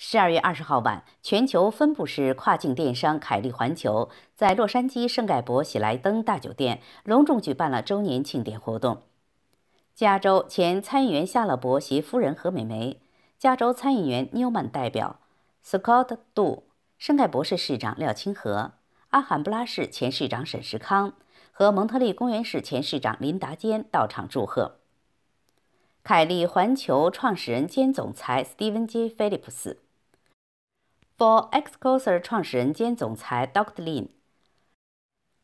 十二月二十号晚，全球分布式跨境电商凯利环球在洛杉矶圣盖博喜来登大酒店隆重举办了周年庆典活动。加州前参议员夏勒伯携夫人何美梅，加州参议员纽曼代表，s c t t d 杜圣盖博士市长廖清和，阿罕布拉市前市长沈世康和蒙特利公园市前市长林达坚到场祝贺。凯利环球创始人兼总裁 Steven J. Phillips。For e x c o s e r 创始人兼总裁 Dr. Lin、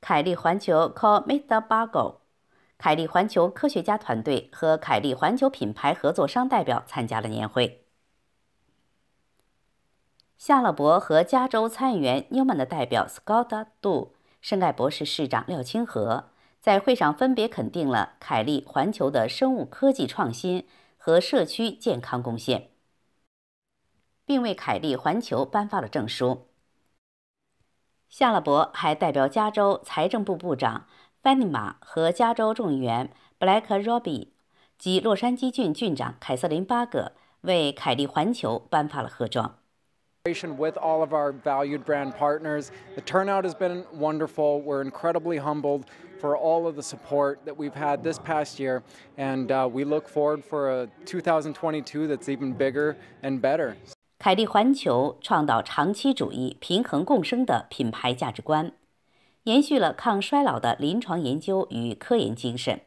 凯利环球 Co. Mr. Bargo、凯利环球科学家团队和凯利环球品牌合作商代表参加了年会。夏勒伯和加州参议员 Newman 的代表 Scot t Doo、圣盖博士市长廖清河在会上分别肯定了凯利环球的生物科技创新和社区健康贡献。并为凯利环球颁发了证书。夏勒伯还代表加州财政部部长班尼玛和加州众议员布莱克·罗比及洛杉矶郡郡长凯瑟琳·巴格为凯利环球颁发了贺状。With all of our valued brand partners, the turnout has been wonderful. We're incredibly humbled for all of the support that we've had this past year, and uh, we look forward for a 2022 that's even bigger and better. 凯利环球倡导长期主义、平衡共生的品牌价值观，延续了抗衰老的临床研究与科研精神，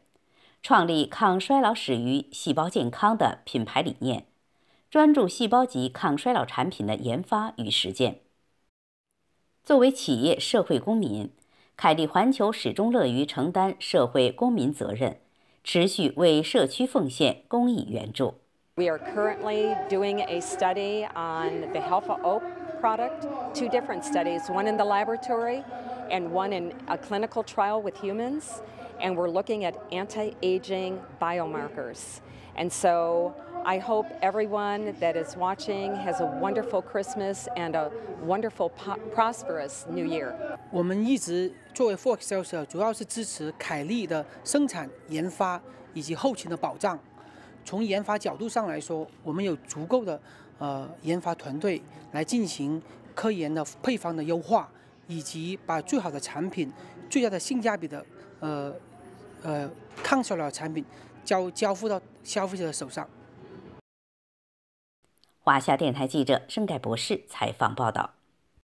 创立“抗衰老始于细胞健康”的品牌理念，专注细胞级抗衰老产品的研发与实践。作为企业社会公民，凯利环球始终乐于承担社会公民责任，持续为社区奉献公益援助。We are currently doing a study on the Helfa Oak product, two different studies, one in the laboratory and one in a clinical trial with humans, and we're looking at anti-aging biomarkers. And so I hope everyone that is watching has a wonderful Christmas and a wonderful prosperous New Year. 我们一直作为 Fork Sales 主要是支持凯利的生产、研发以及后勤的保障。从研发角度上来说，我们有足够的，呃，研发团队来进行科研的配方的优化，以及把最好的产品、最佳的性价比的，呃，呃，抗衰老产品交交付到消费者的手上。华夏电台记者盛改博士采访报道。